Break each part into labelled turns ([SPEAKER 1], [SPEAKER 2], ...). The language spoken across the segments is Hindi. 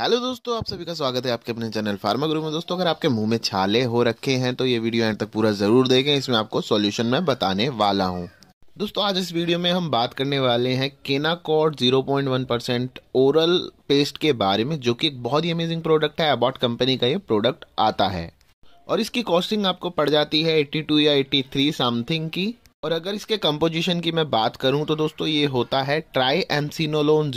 [SPEAKER 1] हेलो दोस्तों आप सभी का स्वागत है आपके अपने चैनल फार्मा गुरु में दोस्तों अगर आपके मुंह में छाले हो रखे हैं तो ये वीडियो एंड तक पूरा ज़रूर देखें इसमें आपको सॉल्यूशन मैं बताने वाला हूं दोस्तों आज इस वीडियो में हम बात करने वाले हैं केनाकॉट 0.1 परसेंट ओरल पेस्ट के बारे में जो कि एक बहुत ही अमेजिंग प्रोडक्ट है अबॉट कंपनी का ये प्रोडक्ट आता है और इसकी कॉस्टिंग आपको पड़ जाती है एट्टी या एट्टी समथिंग की और अगर इसके कंपोजिशन की मैं बात करूं तो दोस्तों ये होता है triamcinolone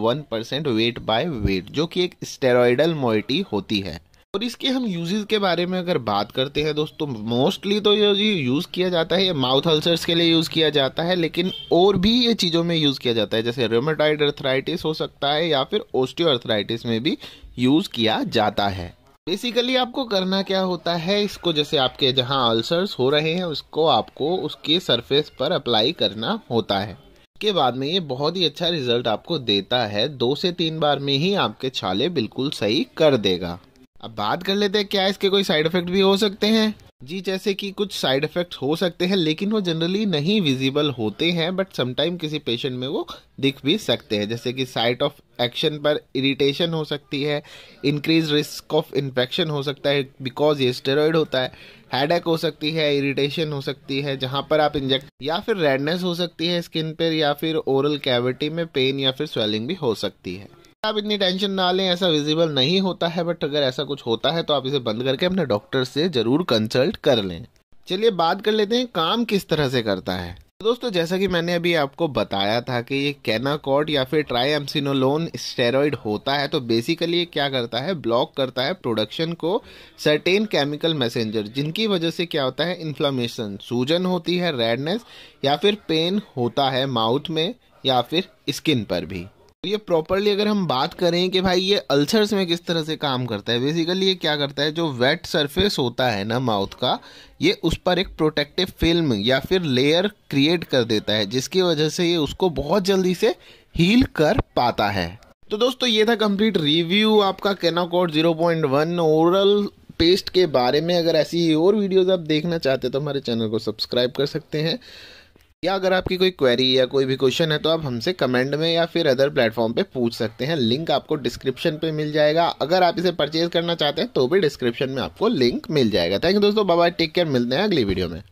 [SPEAKER 1] one percent weight by weight जो कि एक स्टेरॉयडल मोइटी होती है और इसके हम यूजेस के बारे में अगर बात करते हैं दोस्तों मोस्टली तो ये यूज़ किया जाता है ये माउथ अल्सर्स के लिए यूज़ किया जाता है लेकिन और भी ये चीज़ों में यूज़ किया जाता है जैसे रोमेटाइड अर्थराइटिस हो सकता है या फिर ओस्टियो अर्थराइटिस में भी यूज़ किया जाता है बेसिकली आपको करना क्या होता है इसको जैसे आपके जहाँ अल्सर्स हो रहे हैं उसको आपको उसके सरफेस पर अप्लाई करना होता है के बाद में ये बहुत ही अच्छा रिजल्ट आपको देता है दो से तीन बार में ही आपके छाले बिल्कुल सही कर देगा अब बात कर लेते हैं क्या इसके कोई साइड इफेक्ट भी हो सकते हैं जी जैसे कि कुछ साइड इफ़ेक्ट्स हो सकते हैं लेकिन वो जनरली नहीं विजिबल होते हैं बट समटाइम किसी पेशेंट में वो दिख भी सकते हैं जैसे कि साइट ऑफ एक्शन पर इरिटेशन हो सकती है इंक्रीज रिस्क ऑफ इन्फेक्शन हो सकता है बिकॉज ये स्टेरॉयड होता है हेड हो सकती है इरिटेशन हो सकती है जहाँ पर आप इंजेक्ट या फिर रेडनेस हो सकती है स्किन पर या फिर ओरल कैविटी में पेन या फिर स्वेलिंग भी हो सकती है आप इतनी टेंशन ना लें ऐसा विजिबल नहीं होता है बट अगर ऐसा कुछ होता है तो आप इसे बंद करके अपने डॉक्टर से ज़रूर कंसल्ट कर लें चलिए बात कर लेते हैं काम किस तरह से करता है तो दोस्तों जैसा कि मैंने अभी आपको बताया था कि ये कैनाकॉट या फिर ट्राईएमसिनोलोन स्टेरॉइड होता है तो बेसिकली ये क्या करता है ब्लॉक करता है प्रोडक्शन को सर्टेन केमिकल मैसेंजर जिनकी वजह से क्या होता है इन्फ्लामेशन सूजन होती है रेडनेस या फिर पेन होता है माउथ में या फिर स्किन पर भी तो ये प्रॉपरली अगर हम बात करें कि भाई ये अल्सर्स में किस तरह से काम करता है बेसिकली ये क्या करता है जो वेट सरफेस होता है ना माउथ का ये उस पर एक प्रोटेक्टिव फिल्म या फिर लेयर क्रिएट कर देता है जिसकी वजह से ये उसको बहुत जल्दी से हील कर पाता है तो दोस्तों ये था कंप्लीट रिव्यू आपका Kenacort zero point one oral paste के बारे में अगर ऐसी और वीडियोज़ आप देखना चाहते हैं तो हमारे चैनल को सब्सक्राइब कर सकते हैं या अगर आपकी कोई क्वेरी या कोई भी क्वेश्चन है तो आप हमसे कमेंट में या फिर अदर प्लेटफॉर्म पे पूछ सकते हैं लिंक आपको डिस्क्रिप्शन पे मिल जाएगा अगर आप इसे परचेज करना चाहते हैं तो भी डिस्क्रिप्शन में आपको लिंक मिल जाएगा थैंक यू दोस्तों बाय टेक केयर मिलते हैं अगली वीडियो में